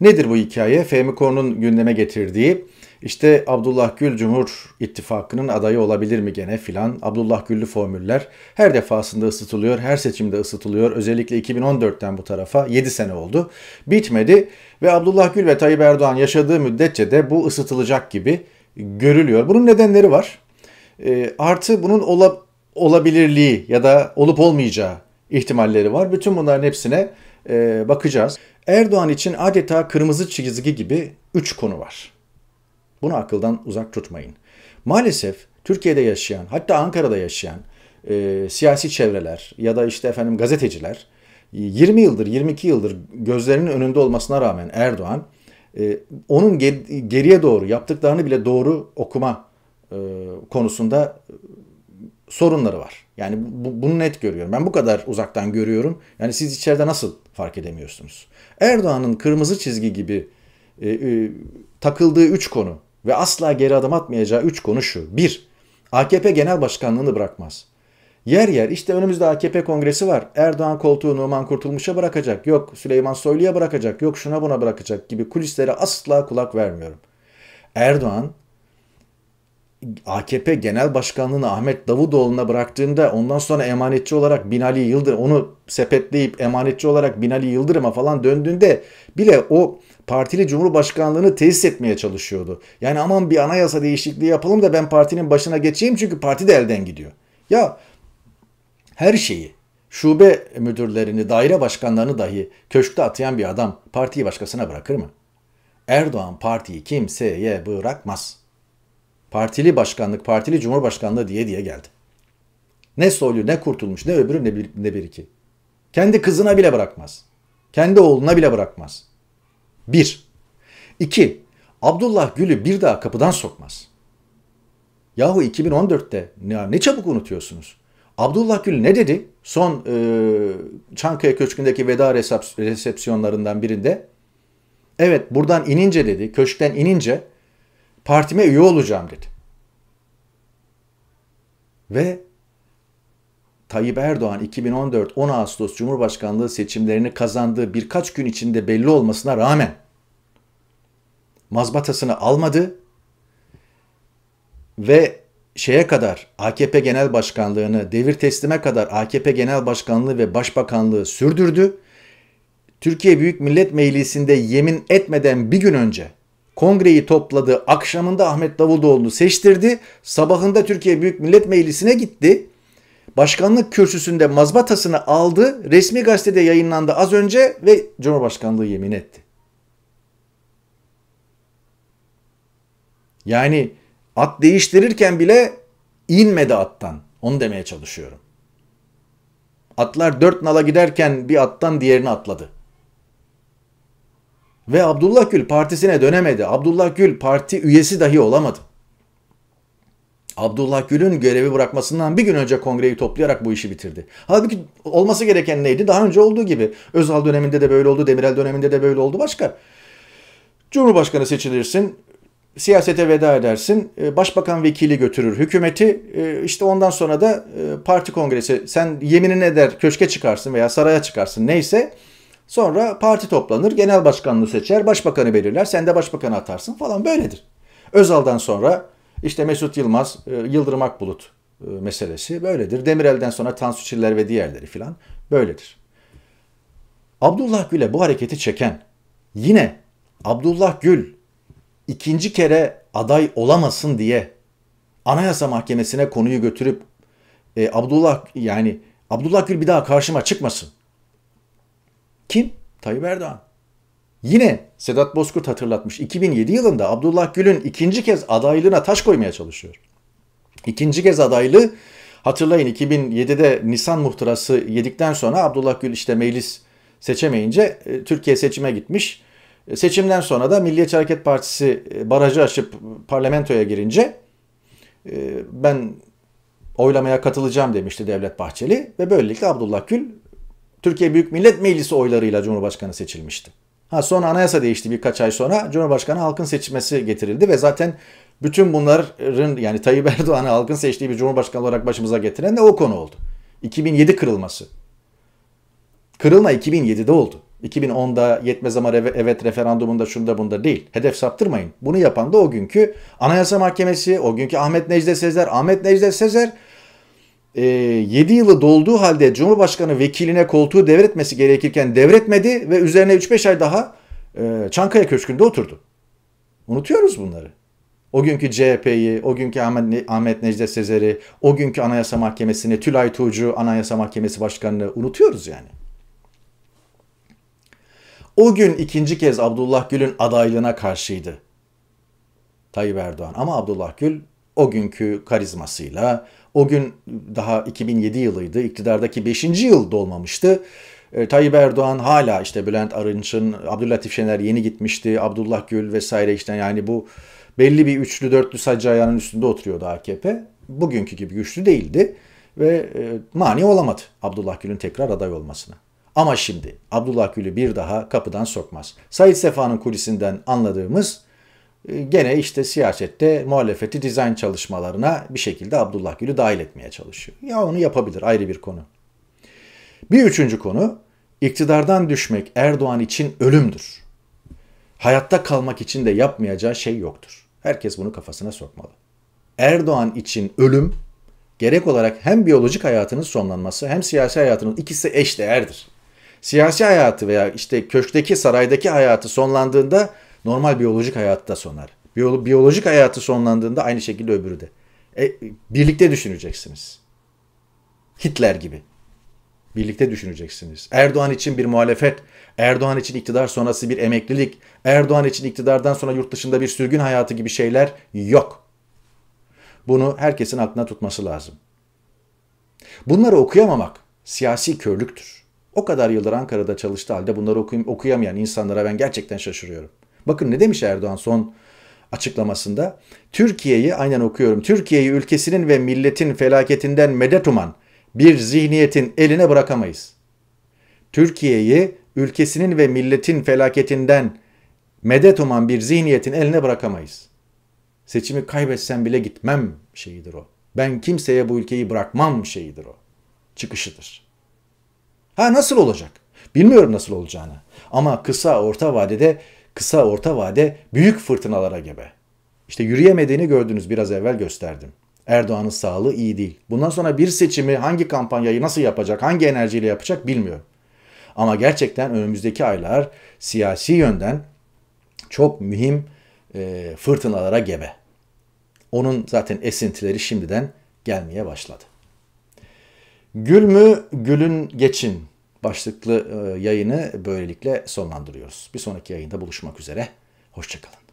Nedir bu hikaye? Fehmi Korun'un gündeme getirdiği işte Abdullah Gül Cumhur İttifakı'nın adayı olabilir mi gene filan. Abdullah Güllü formüller her defasında ısıtılıyor, her seçimde ısıtılıyor. Özellikle 2014'ten bu tarafa 7 sene oldu. Bitmedi ve Abdullah Gül ve Tayyip Erdoğan yaşadığı müddetçe de bu ısıtılacak gibi görülüyor. Bunun nedenleri var. E, artı bunun ola, olabilirliği ya da olup olmayacağı ihtimalleri var. Bütün bunların hepsine e, bakacağız. Erdoğan için adeta kırmızı çizgi gibi 3 konu var. Bunu akıldan uzak tutmayın. Maalesef Türkiye'de yaşayan hatta Ankara'da yaşayan e, siyasi çevreler ya da işte efendim gazeteciler 20 yıldır 22 yıldır gözlerinin önünde olmasına rağmen Erdoğan e, onun geriye doğru yaptıklarını bile doğru okuma e, konusunda sorunları var. Yani bu, bunu net görüyorum. Ben bu kadar uzaktan görüyorum. Yani siz içeride nasıl fark edemiyorsunuz? Erdoğan'ın kırmızı çizgi gibi e, e, takıldığı üç konu ve asla geri adım atmayacağı üç konu şu. Bir, AKP genel başkanlığını bırakmaz. Yer yer işte önümüzde AKP kongresi var. Erdoğan koltuğu Numan Kurtulmuş'a bırakacak. Yok Süleyman Soylu'ya bırakacak. Yok şuna buna bırakacak gibi kulislere asla kulak vermiyorum. Erdoğan AKP Genel Başkanlığı'nı Ahmet Davutoğlu'na bıraktığında ondan sonra emanetçi olarak Binali Yıldırım onu sepetleyip emanetçi olarak Binali Yıldırım'a falan döndüğünde bile o partili cumhurbaşkanlığını tesis etmeye çalışıyordu. Yani aman bir anayasa değişikliği yapalım da ben partinin başına geçeyim çünkü parti de elden gidiyor. Ya her şeyi şube müdürlerini, daire başkanlarını dahi köşkte atayan bir adam partiyi başkasına bırakır mı? Erdoğan partiyi kimseye bırakmaz.'' partili başkanlık, partili cumhurbaşkanlığı diye diye geldi. Ne soylu, ne kurtulmuş, ne öbürü, ne bir, ne bir iki. Kendi kızına bile bırakmaz. Kendi oğluna bile bırakmaz. Bir. İki. Abdullah Gül'ü bir daha kapıdan sokmaz. Yahu 2014'te ne, ne çabuk unutuyorsunuz. Abdullah Gül ne dedi? Son e, Çankaya Köşkü'ndeki veda resepsiyonlarından birinde. Evet buradan inince dedi, köşkten inince partime üye olacağım dedi. Ve Tayyip Erdoğan 2014 10 Ağustos Cumhurbaşkanlığı seçimlerini kazandığı birkaç gün içinde belli olmasına rağmen mazbatasını almadı ve şeye kadar AKP Genel Başkanlığını devir teslime kadar AKP Genel Başkanlığı ve Başbakanlığı sürdürdü. Türkiye Büyük Millet Meclisi'nde yemin etmeden bir gün önce kongreyi topladı. Akşamında Ahmet Davutoğlu'nu seçtirdi. Sabahında Türkiye Büyük Millet Meclisi'ne gitti. Başkanlık kürsüsünde mazbatasını aldı. Resmi gazetede yayınlandı az önce ve Cumhurbaşkanlığı yemin etti. Yani at değiştirirken bile inmedi attan. Onu demeye çalışıyorum. Atlar dört nala giderken bir attan diğerini atladı. Ve Abdullah Gül partisine dönemedi. Abdullah Gül parti üyesi dahi olamadı. Abdullah Gül'ün görevi bırakmasından bir gün önce kongreyi toplayarak bu işi bitirdi. Halbuki olması gereken neydi? Daha önce olduğu gibi. Özal döneminde de böyle oldu, Demirel döneminde de böyle oldu. Başka. Cumhurbaşkanı seçilirsin, siyasete veda edersin, e, başbakan vekili götürür hükümeti, e, işte ondan sonra da e, parti kongresi, sen yeminini eder köşke çıkarsın veya saraya çıkarsın neyse Sonra parti toplanır, genel başkanlığı seçer, başbakanı belirler, sen de başbakanı atarsın falan böyledir. Özal'dan sonra işte Mesut Yılmaz, e, Yıldırım Akbulut e, meselesi böyledir. Demirel'den sonra Tansu Çiller ve diğerleri filan böyledir. Abdullah Gül'e bu hareketi çeken yine Abdullah Gül ikinci kere aday olamasın diye Anayasa Mahkemesi'ne konuyu götürüp e, Abdullah yani Abdullah Gül bir daha karşıma çıkmasın kim? Tayyip Erdoğan. Yine Sedat Bozkurt hatırlatmış. 2007 yılında Abdullah Gül'ün ikinci kez adaylığına taş koymaya çalışıyor. İkinci kez adaylığı hatırlayın 2007'de Nisan muhtırası yedikten sonra Abdullah Gül işte meclis seçemeyince e, Türkiye seçime gitmiş. E, seçimden sonra da Milliyetçi Hareket Partisi e, barajı açıp parlamentoya girince ben oylamaya katılacağım demişti Devlet Bahçeli ve böylelikle Abdullah Gül Türkiye Büyük Millet Meclisi oylarıyla Cumhurbaşkanı seçilmişti. Ha sonra anayasa değişti birkaç ay sonra. Cumhurbaşkanı halkın seçmesi getirildi ve zaten bütün bunların yani Tayyip Erdoğan'ı halkın seçtiği bir cumhurbaşkanı olarak başımıza getiren de o konu oldu. 2007 kırılması. Kırılma 2007'de oldu. 2010'da yetmez ama evet referandumunda şunda bunda değil. Hedef saptırmayın. Bunu yapan da o günkü Anayasa Mahkemesi, o günkü Ahmet Necdet Sezer, Ahmet Necdet Sezer e, ee, 7 yılı dolduğu halde Cumhurbaşkanı vekiline koltuğu devretmesi gerekirken devretmedi ve üzerine 3-5 ay daha e, Çankaya Köşkü'nde oturdu. Unutuyoruz bunları. O günkü CHP'yi, o günkü Ahmet, Necdet Sezer'i, o günkü Anayasa Mahkemesi'ni, Tülay Tuğcu Anayasa Mahkemesi Başkanı'nı unutuyoruz yani. O gün ikinci kez Abdullah Gül'ün adaylığına karşıydı Tayyip Erdoğan. Ama Abdullah Gül o günkü karizmasıyla, o gün daha 2007 yılıydı, iktidardaki 5. yıl dolmamıştı. E, Tayyip Erdoğan hala işte Bülent Arınç'ın, Abdülatif Şener yeni gitmişti, Abdullah Gül vesaire işte yani bu belli bir üçlü dörtlü sac ayağının üstünde oturuyordu AKP. Bugünkü gibi güçlü değildi ve e, mani olamadı Abdullah Gül'ün tekrar aday olmasına. Ama şimdi Abdullah Gül'ü bir daha kapıdan sokmaz. Said Sefa'nın kulisinden anladığımız e, gene işte siyasette muhalefeti dizayn çalışmalarına bir şekilde Abdullah Gül'ü dahil etmeye çalışıyor. Ya onu yapabilir ayrı bir konu. Bir üçüncü konu iktidardan düşmek Erdoğan için ölümdür. Hayatta kalmak için de yapmayacağı şey yoktur. Herkes bunu kafasına sokmalı. Erdoğan için ölüm gerek olarak hem biyolojik hayatının sonlanması hem siyasi hayatının ikisi eşdeğerdir. Siyasi hayatı veya işte köşkteki saraydaki hayatı sonlandığında normal biyolojik hayatta da sonar. Biyo, biyolojik hayatı sonlandığında aynı şekilde öbürü de. E, birlikte düşüneceksiniz. Hitler gibi. Birlikte düşüneceksiniz. Erdoğan için bir muhalefet, Erdoğan için iktidar sonrası bir emeklilik, Erdoğan için iktidardan sonra yurt dışında bir sürgün hayatı gibi şeyler yok. Bunu herkesin aklına tutması lazım. Bunları okuyamamak siyasi körlüktür. O kadar yıldır Ankara'da çalıştığı halde bunları okuyamayan insanlara ben gerçekten şaşırıyorum. Bakın ne demiş Erdoğan son açıklamasında? Türkiye'yi aynen okuyorum. Türkiye'yi ülkesinin ve milletin felaketinden medet uman bir zihniyetin eline bırakamayız. Türkiye'yi ülkesinin ve milletin felaketinden medet uman bir zihniyetin eline bırakamayız. Seçimi kaybetsen bile gitmem şeyidir o. Ben kimseye bu ülkeyi bırakmam şeyidir o. Çıkışıdır. Ha nasıl olacak? Bilmiyorum nasıl olacağını. Ama kısa orta vadede kısa orta vade büyük fırtınalara gebe. İşte yürüyemediğini gördünüz biraz evvel gösterdim. Erdoğan'ın sağlığı iyi değil. Bundan sonra bir seçimi hangi kampanyayı nasıl yapacak, hangi enerjiyle yapacak bilmiyorum. Ama gerçekten önümüzdeki aylar siyasi yönden çok mühim e, fırtınalara gebe. Onun zaten esintileri şimdiden gelmeye başladı. Gül mü gülün geçin başlıklı e, yayını böylelikle sonlandırıyoruz. Bir sonraki yayında buluşmak üzere. Hoşçakalın.